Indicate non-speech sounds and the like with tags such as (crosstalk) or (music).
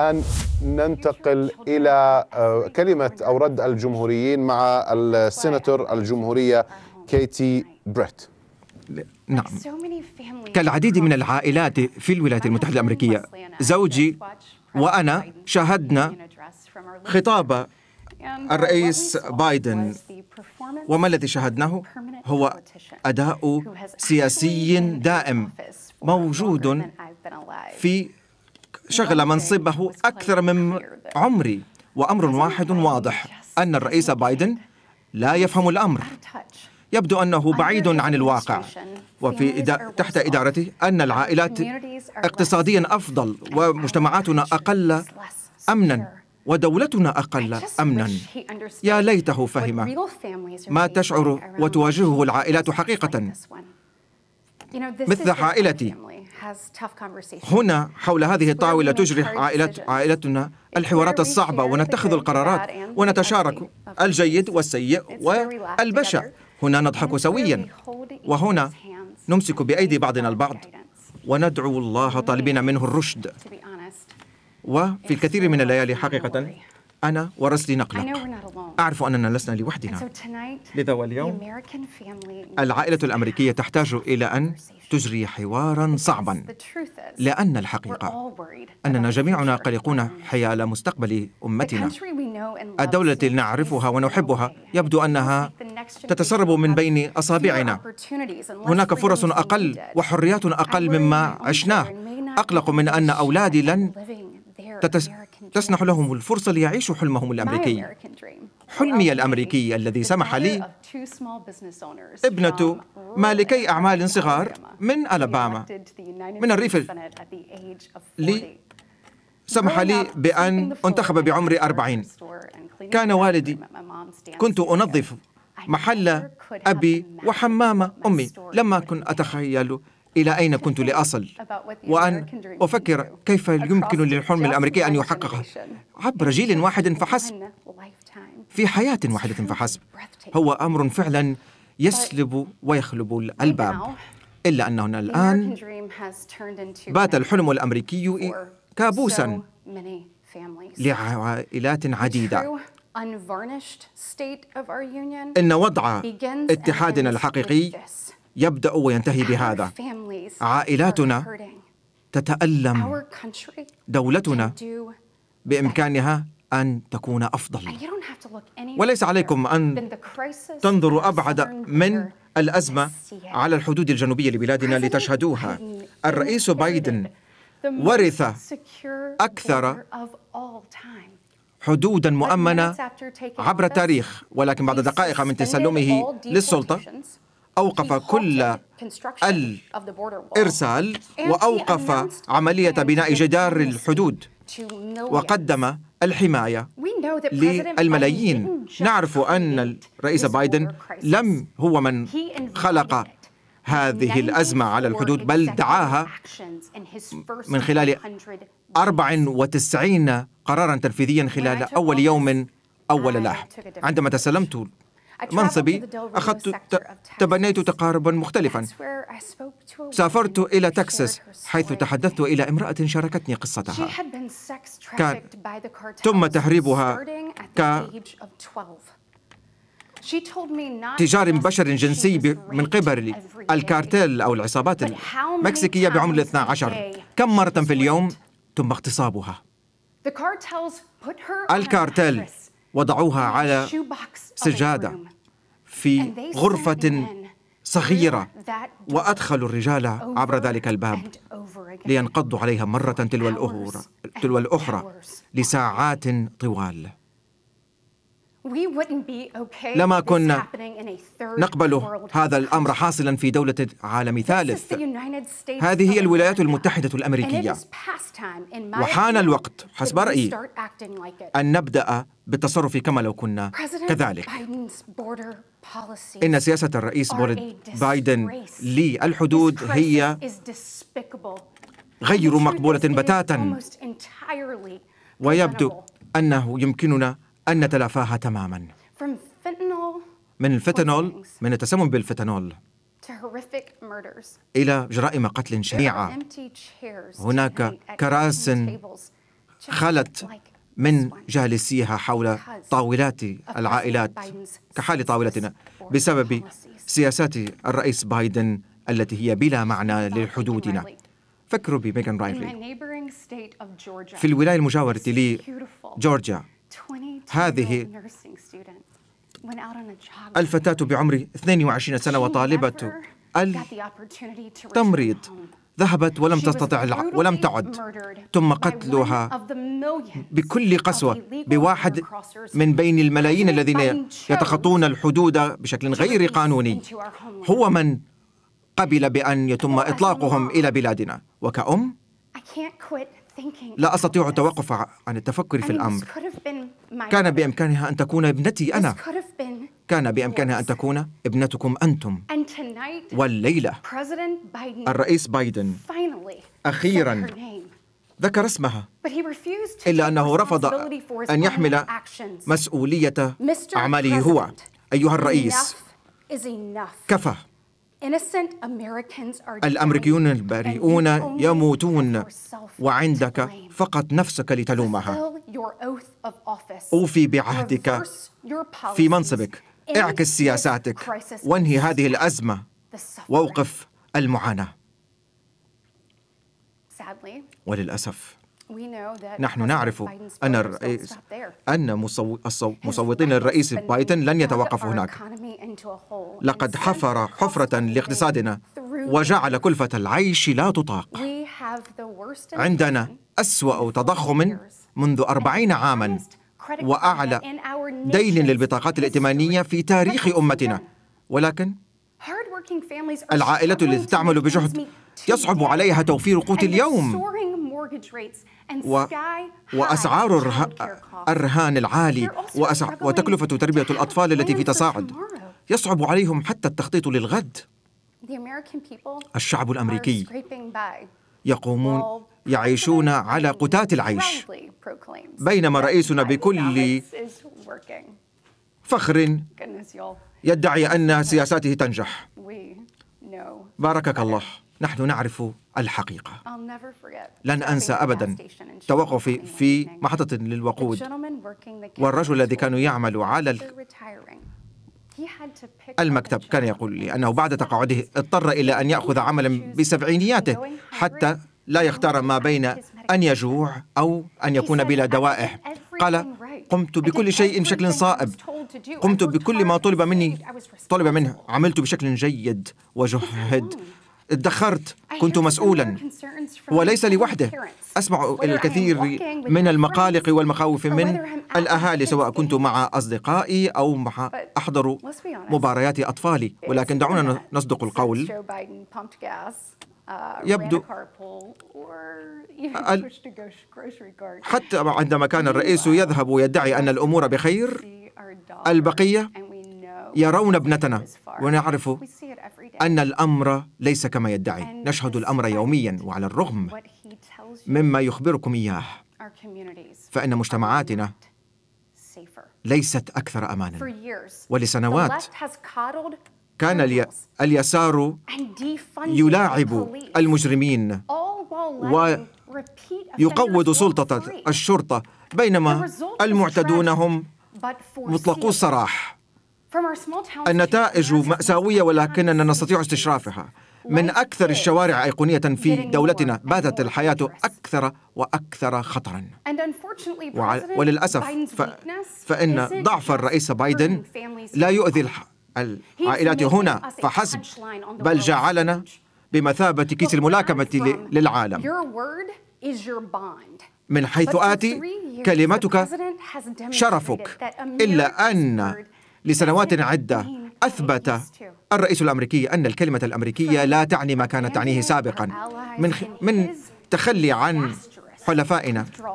الآن ننتقل إلى آه، كلمة أو رد الجمهوريين مع السيناتور الجمهورية كيتي بريت نعم كالعديد من العائلات في الولايات المتحدة الأمريكية زوجي وأنا شاهدنا خطاب الرئيس بايدن وما الذي شاهدناه هو أداء سياسي دائم موجود في شغل منصبه أكثر من عمري وأمر واحد واضح أن الرئيس بايدن لا يفهم الأمر يبدو أنه بعيد عن الواقع وفي إدا... تحت إدارته أن العائلات اقتصاديا أفضل ومجتمعاتنا أقل أمنا ودولتنا أقل أمنا يا ليته فهم ما تشعر وتواجهه العائلات حقيقة مثل عائلتي هنا حول هذه الطاولة تجري عائلت عائلتنا الحوارات الصعبة ونتخذ القرارات ونتشارك الجيد والسيء والبشع هنا نضحك سويا وهنا نمسك بأيدي بعضنا البعض وندعو الله طالبين منه الرشد وفي الكثير من الليالي حقيقة أنا ورسلي نقلق أعرف أننا لسنا لوحدنا لذا واليوم العائلة الأمريكية تحتاج إلى أن تجري حوارا صعبا لأن الحقيقة أننا جميعنا قلقون حيال مستقبل أمتنا الدولة التي نعرفها ونحبها يبدو أنها تتسرب من بين أصابعنا هناك فرص أقل وحريات أقل مما عشناه أقلق من أن أولادي لن تتس... تسنح لهم الفرصة ليعيشوا حلمهم الأمريكي حلمي الأمريكي الذي سمح لي ابنة مالكي أعمال صغار من ألاباما من الريف لي سمح لي بأن أنتخب بعمر أربعين كان والدي كنت أنظف محل أبي وحمام أمي لما كنت أتخيل إلى أين كنت لأصل وأن أفكر كيف يمكن للحلم الأمريكي أن يحققه عبر جيل واحد فحسب في حياة واحدة فحسب هو أمر فعلا يسلب ويخلب الألباب إلا أننا الآن بات الحلم الأمريكي كابوسا لعائلات عديدة إن وضع اتحادنا الحقيقي يبدأ وينتهي بهذا عائلاتنا تتألم دولتنا بإمكانها أن تكون أفضل وليس عليكم أن تنظروا أبعد من الأزمة على الحدود الجنوبية لبلادنا لتشهدوها الرئيس بايدن ورث أكثر حدودا مؤمنة عبر التاريخ ولكن بعد دقائق من تسلمه للسلطة أوقف كل الإرسال وأوقف عملية بناء جدار الحدود وقدم الحماية للملايين نعرف أن الرئيس بايدن لم هو من خلق هذه الأزمة على الحدود بل دعاها من خلال 94 قرارا تنفيذيا خلال أول يوم أول لاحق عندما تسلمت منصبي أخذت تبنيت تقاربا مختلفا سافرت إلى تكساس حيث تحدثت إلى امرأة شاركتني قصتها كان تم تهريبها ك تجار بشر جنسي من قبل الكارتيل أو العصابات المكسيكية بعمر 12 كم مرة في اليوم تم اغتصابها الكارتيل وضعوها على سجادة في غرفة صغيرة وأدخلوا الرجال عبر ذلك الباب لينقضوا عليها مرة تلو الأخرى, لساعات طوال لما كنا نقبل هذا الأمر حاصلا في دولة عالم ثالث هذه هي الولايات المتحدة الأمريكية وحان الوقت حسب رأيي أن نبدأ بالتصرف كما لو كنا كذلك إن سياسة الرئيس بايدن للحدود هي غير مقبولة بتاتا ويبدو أنه يمكننا أن نتلافاها تماما من الفيتانول من التسمم بالفيتانول إلى جرائم قتل شنيعة هناك كراس خلت من جالسيها حول طاولات العائلات كحال طاولتنا بسبب سياسات الرئيس بايدن التي هي بلا معنى لحدودنا فكروا بميغان رايلي في الولاية المجاورة لجورجيا هذه الفتاة بعمر 22 سنة وطالبة التمريض ذهبت ولم تستطع الع... ولم تعد ثم قتلها بكل قسوة بواحد من بين الملايين الذين يتخطون الحدود بشكل غير قانوني هو من قبل بأن يتم إطلاقهم إلى بلادنا وكأم لا أستطيع التوقف عن التفكر في الأمر كان بإمكانها أن تكون ابنتي أنا كان بإمكانها أن تكون ابنتكم أنتم والليلة الرئيس بايدن أخيرا ذكر اسمها إلا أنه رفض أن يحمل مسؤولية أعماله هو أيها الرئيس كفى الامريكيون البريئون يموتون وعندك فقط نفسك لتلومها اوفي بعهدك في منصبك اعكس سياساتك وانهي هذه الازمه واوقف المعاناه وللاسف نحن نعرف أن الرئيس أن مصوتين الرئيس بايدن لن يتوقفوا هناك لقد حفر حفرة لاقتصادنا وجعل كلفة العيش لا تطاق عندنا أسوأ تضخم منذ أربعين عاماً وأعلى دين للبطاقات الائتمانية في تاريخ أمتنا ولكن العائلة التي تعمل بجهد يصعب عليها توفير قوت اليوم و... وأسعار الرهان العالي وأسع... وتكلفة تربية الأطفال التي في تصاعد يصعب عليهم حتى التخطيط للغد الشعب الامريكي يقومون يعيشون على قتات العيش بينما رئيسنا بكل فخر يدعي ان سياساته تنجح باركك الله نحن نعرف الحقيقه لن انسى ابدا توقفي في محطه للوقود والرجل الذي كان يعمل على المكتب كان يقول لي أنه بعد تقاعده اضطر إلى أن يأخذ عملا بسبعينياته حتى لا يختار ما بين أن يجوع أو أن يكون بلا دوائح قال قمت بكل شيء بشكل صائب قمت بكل ما طلب مني طلب منه عملت بشكل جيد وجهد ادخرت كنت مسؤولا وليس لوحده أسمع إلى الكثير من المقالق والمخاوف من الأهالي سواء كنت مع أصدقائي أو مع أحضر مباريات أطفالي ولكن دعونا نصدق القول uh, يبدو (laughs) حتى عندما كان الرئيس يذهب ويدعي أن الأمور بخير البقية يرون ابنتنا ونعرف أن الأمر ليس كما يدعي نشهد الأمر يوميا وعلى الرغم مما يخبركم إياه فإن مجتمعاتنا ليست أكثر أمانا ولسنوات كان اليسار يلاعب المجرمين ويقوض سلطة الشرطة بينما المعتدون هم مطلقو السراح النتائج مأساوية ولكننا نستطيع استشرافها من أكثر الشوارع أيقونية في دولتنا باتت الحياة أكثر وأكثر خطرا وللأسف ف... فإن ضعف الرئيس بايدن لا يؤذي العائلات هنا فحسب بل جعلنا بمثابة كيس الملاكمة للعالم من حيث آتي كلمتك شرفك إلا أن لسنوات عدة أثبت الرئيس الأمريكي أن الكلمة الأمريكية لا تعني ما كانت تعنيه سابقا من, من تخلي عن حلفائنا